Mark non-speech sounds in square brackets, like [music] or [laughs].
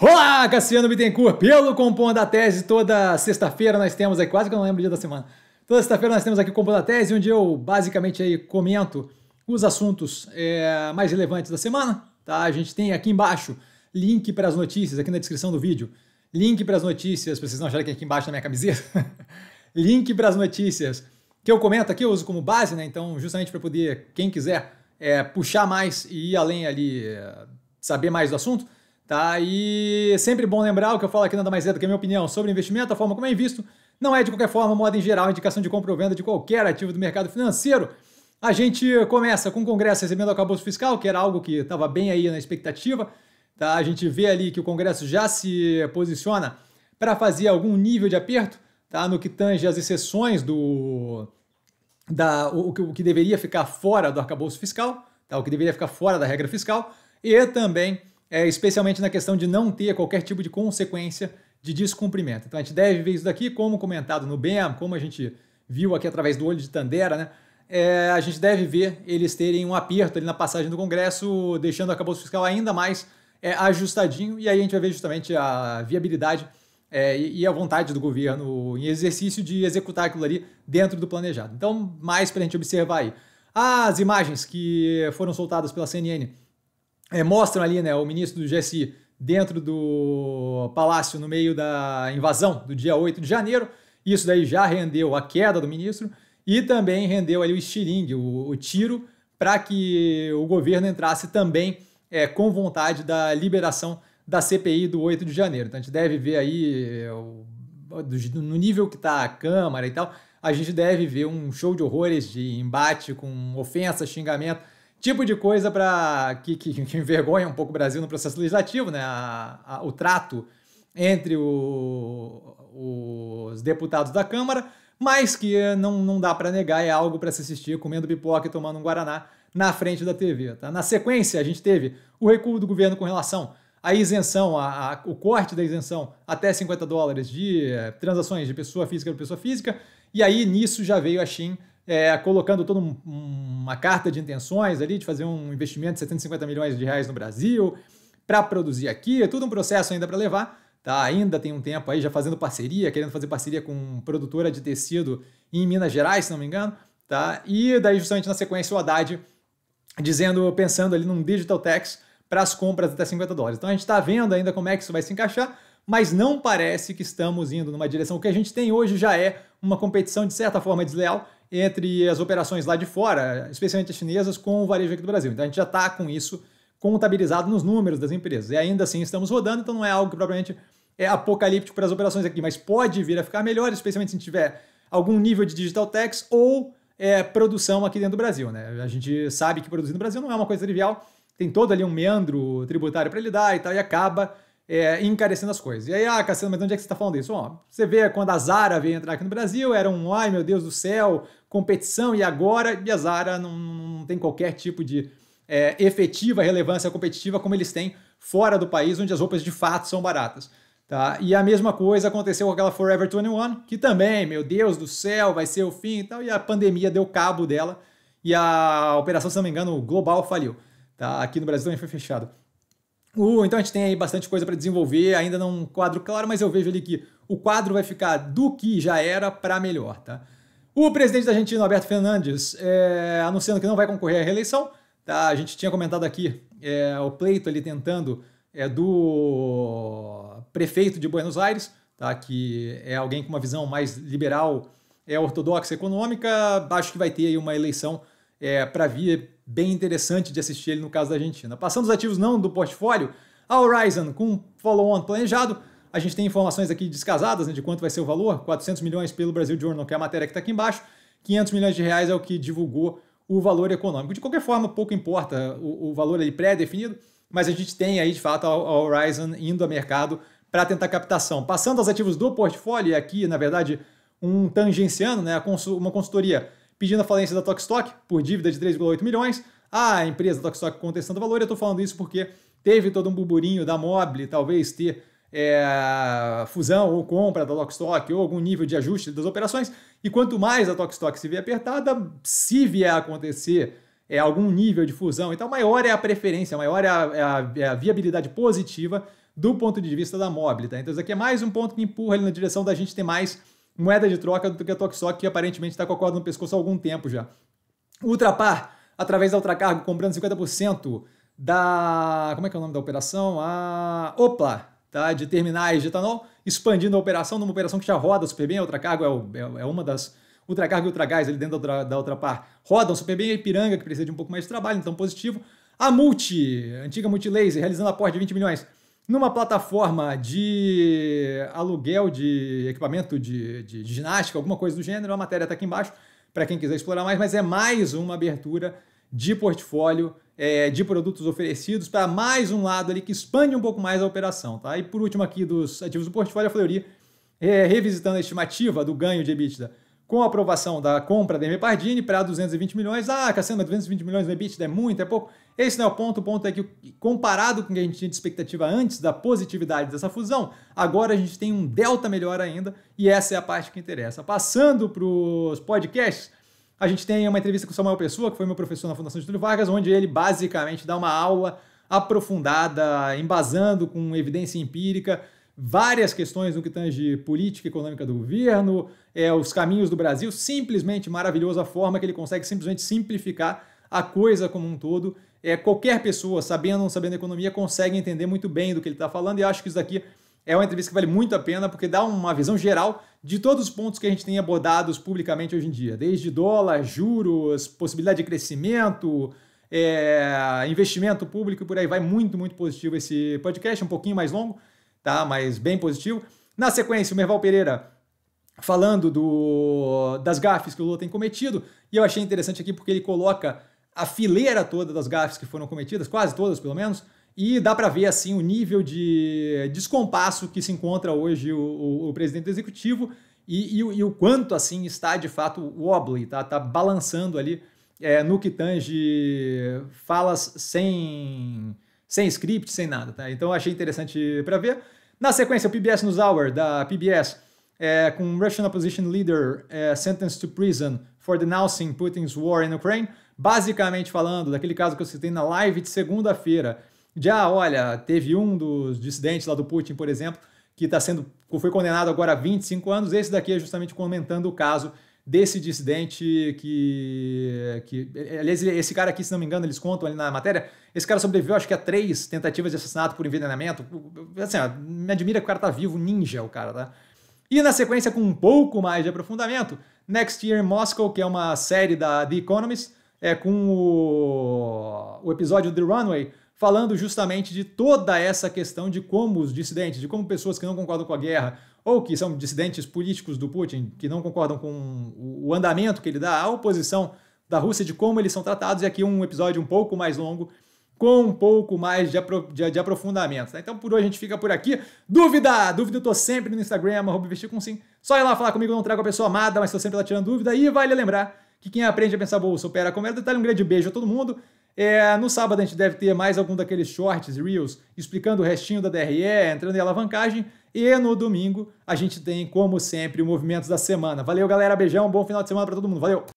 Olá, Cassiano Bittencourt, pelo Compondo a Tese. Toda sexta-feira nós temos aí, quase que eu não lembro o dia da semana. Toda sexta-feira nós temos aqui o Compondo a Tese, onde eu basicamente aí comento os assuntos é, mais relevantes da semana. Tá? A gente tem aqui embaixo link para as notícias, aqui na descrição do vídeo. Link para as notícias, para vocês não acharem que é aqui embaixo na minha camiseta. [laughs] link para as notícias que eu comento aqui, eu uso como base, né? Então, justamente para poder, quem quiser, é, puxar mais e ir além ali, é, saber mais do assunto Tá? E é sempre bom lembrar o que eu falo aqui nada mais é do que a minha opinião sobre investimento, a forma como é invisto. Não é, de qualquer forma, moda em geral, indicação de compra ou venda de qualquer ativo do mercado financeiro. A gente começa com o Congresso recebendo o acabouço fiscal, que era algo que estava bem aí na expectativa. Tá? A gente vê ali que o Congresso já se posiciona para fazer algum nível de aperto tá? no que tange as exceções do. Da, o, o que deveria ficar fora do arcabouço fiscal, tá? o que deveria ficar fora da regra fiscal, e também é, especialmente na questão de não ter qualquer tipo de consequência de descumprimento. Então a gente deve ver isso daqui, como comentado no BEM, como a gente viu aqui através do olho de Tandera, né? É, a gente deve ver eles terem um aperto ali na passagem do Congresso, deixando o acabouço fiscal ainda mais é, ajustadinho, e aí a gente vai ver justamente a viabilidade é, e a vontade do governo em exercício de executar aquilo ali dentro do planejado. Então, mais para a gente observar aí. As imagens que foram soltadas pela CNN é, mostram ali né, o ministro do GSI dentro do palácio no meio da invasão do dia 8 de janeiro. Isso daí já rendeu a queda do ministro e também rendeu ali o estilingue, o, o tiro, para que o governo entrasse também é, com vontade da liberação da CPI do 8 de janeiro. Então a gente deve ver aí, é, no nível que está a Câmara e tal, a gente deve ver um show de horrores, de embate com ofensa, xingamento tipo de coisa para que, que, que, envergonha um pouco o Brasil no processo legislativo, né? A, a, o trato entre o, os deputados da Câmara, mas que não, não dá para negar, é algo para se assistir comendo pipoca e tomando um Guaraná na frente da TV. Tá? Na sequência, a gente teve o recuo do governo com relação à isenção, a, a o corte da isenção até 50 dólares de eh, transações de pessoa física para pessoa física, e aí nisso já veio a Shin é, colocando toda um, uma carta de intenções ali, de fazer um investimento de 750 milhões de reais no Brasil, para produzir aqui, é tudo um processo ainda para levar, tá? Ainda tem um tempo aí já fazendo parceria, querendo fazer parceria com produtora de tecido em Minas Gerais, se não me engano, tá? E daí justamente na sequência o Haddad dizendo, pensando ali num digital tax para as compras até 50 dólares. Então a gente está vendo ainda como é que isso vai se encaixar, mas não parece que estamos indo numa direção. O que a gente tem hoje já é uma competição de certa forma desleal entre as operações lá de fora, especialmente as chinesas, com o varejo aqui do Brasil. Então a gente já está com isso contabilizado nos números das empresas. E ainda assim estamos rodando, então não é algo que propriamente é apocalíptico para as operações aqui, mas pode vir a ficar melhor, especialmente se a gente tiver algum nível de digital tax ou é, produção aqui dentro do Brasil. Né? A gente sabe que produzir no Brasil não é uma coisa trivial, tem todo ali um meandro tributário para lidar e tal, e acaba é, encarecendo as coisas. E aí, ah, Cassiano, mas onde é que você está falando isso? Bom, você vê quando a Zara veio entrar aqui no Brasil, era um, ai meu Deus do céu, competição, e agora e a Zara não, não tem qualquer tipo de é, efetiva relevância competitiva como eles têm fora do país, onde as roupas de fato são baratas. Tá? E a mesma coisa aconteceu com aquela Forever 21, que também, meu Deus do céu, vai ser o fim e tal, e a pandemia deu cabo dela, e a operação, se não me engano, global faliu. Tá? Aqui no Brasil também foi fechado. Uh, então a gente tem aí bastante coisa para desenvolver, ainda não um quadro claro, mas eu vejo ali que o quadro vai ficar do que já era para melhor, tá? O presidente da Argentina, Alberto Fernandes, é, anunciando que não vai concorrer à reeleição, tá? A gente tinha comentado aqui é, o pleito ali tentando é, do prefeito de Buenos Aires, tá? Que é alguém com uma visão mais liberal, é ortodoxa econômica, acho que vai ter aí uma eleição é, para vir bem interessante de assistir ele no caso da Argentina. Passando os ativos não do portfólio, a Horizon com um follow-on planejado, a gente tem informações aqui descasadas né, de quanto vai ser o valor, 400 milhões pelo Brasil Journal, que é a matéria que está aqui embaixo, 500 milhões de reais é o que divulgou o valor econômico. De qualquer forma, pouco importa o, o valor pré-definido, mas a gente tem aí de fato a, a Horizon indo a mercado para tentar captação. Passando aos ativos do portfólio, aqui na verdade um tangenciano, né, uma consultoria pedindo a falência da Tokstok por dívida de 3,8 milhões. A empresa Tokstok contestando o valor, eu estou falando isso porque teve todo um burburinho da Mobile talvez ter é, fusão ou compra da Tokstok ou algum nível de ajuste das operações. E quanto mais a Tokstok se vê apertada, se vier a acontecer é, algum nível de fusão, então maior é a preferência, maior é a, é a, é a viabilidade positiva do ponto de vista da Mobile. Tá? Então isso aqui é mais um ponto que empurra ele na direção da gente ter mais moeda de troca do que a Toksok, que aparentemente está com a corda no pescoço há algum tempo já. Ultrapar, através da Ultracargo, comprando 50% da. Como é que é o nome da operação? A. Opla! Tá, de terminais de etanol, expandindo a operação numa operação que já roda super bem. A Ultracargo é, o, é, é uma das. Ultracargo e Ultragás ali dentro da, da Ultrapar rodam super bem. A Ipiranga, que precisa de um pouco mais de trabalho, então positivo. A Multi, antiga Multilaser, realizando aporte de 20 milhões numa plataforma de aluguel de equipamento de, de, de ginástica, alguma coisa do gênero. A matéria está aqui embaixo para quem quiser explorar mais, mas é mais uma abertura de portfólio é, de produtos oferecidos para mais um lado ali que expande um pouco mais a operação. Tá? E por último aqui dos ativos do portfólio, a Fleury, é, revisitando a estimativa do ganho de EBITDA com a aprovação da compra da M. Pardini para 220 milhões. Ah, Cassandra, 220 milhões no EBITDA é muito, é pouco. Esse não é o ponto. O ponto é que, comparado com o que a gente tinha de expectativa antes da positividade dessa fusão, agora a gente tem um delta melhor ainda e essa é a parte que interessa. Passando para os podcasts, a gente tem uma entrevista com o Samuel Pessoa, que foi meu professor na Fundação Getúlio Vargas, onde ele basicamente dá uma aula aprofundada, embasando com evidência empírica várias questões no que tange política econômica do governo, é, os caminhos do Brasil, simplesmente maravilhosa forma que ele consegue simplesmente simplificar a coisa como um todo. É, qualquer pessoa, sabendo ou não sabendo economia, consegue entender muito bem do que ele está falando, e acho que isso daqui é uma entrevista que vale muito a pena, porque dá uma visão geral de todos os pontos que a gente tem abordados publicamente hoje em dia, desde dólar, juros, possibilidade de crescimento, é, investimento público e por aí vai. Muito, muito positivo esse podcast, um pouquinho mais longo, tá? Mas bem positivo. Na sequência, o Merval Pereira falando do, das gafes que o Lula tem cometido, e eu achei interessante aqui porque ele coloca a fileira toda das gafes que foram cometidas, quase todas pelo menos, e dá para ver assim o nível de descompasso que se encontra hoje o, o, o presidente do executivo e, e, e, o quanto assim está de fato wobbly, tá, tá balançando ali é, no que tange falas sem sem script, sem nada, tá? Então achei interessante para ver. Na sequência, o PBS News Hour da PBS é, com Russian Opposition Leader é, Sentenced to Prison for Denouncing Putin's War in Ukraine, basicamente falando daquele caso que eu citei na live de segunda-feira. Já, ah, olha, teve um dos dissidentes lá do Putin, por exemplo, que está sendo foi condenado agora a 25 anos. Esse daqui é justamente comentando o caso desse dissidente que, que. Aliás, esse cara aqui, se não me engano, eles contam ali na matéria. Esse cara sobreviveu, acho que a três tentativas de assassinato por envenenamento. Assim, ó, me admira que o cara tá vivo, ninja o cara, tá? E na sequência, com um pouco mais de aprofundamento, Next Year in Moscow, que é uma série da The Economist, é com o, o episódio The Runway, falando justamente de toda essa questão de como os dissidentes, de como pessoas que não concordam com a guerra ou que são dissidentes políticos do Putin, que não concordam com o andamento que ele dá à oposição da Rússia, de como eles são tratados, e aqui um episódio um pouco mais longo, com um pouco mais de, apro de, de aprofundamento. Tá? Então por hoje a gente fica por aqui. Dúvida! Dúvida eu tô sempre no Instagram, vestir com sim. Só ir lá falar comigo, não trago a pessoa amada, mas tô sempre lá tirando dúvida. E vale lembrar que quem aprende a pensar bolsa opera com mero detalhe. Um grande beijo a todo mundo. É, no sábado a gente deve ter mais algum daqueles shorts, reels, explicando o restinho da DRE, entrando em alavancagem. E no domingo a gente tem, como sempre, o movimento da semana. Valeu, galera. Beijão, bom final de semana para todo mundo. Valeu!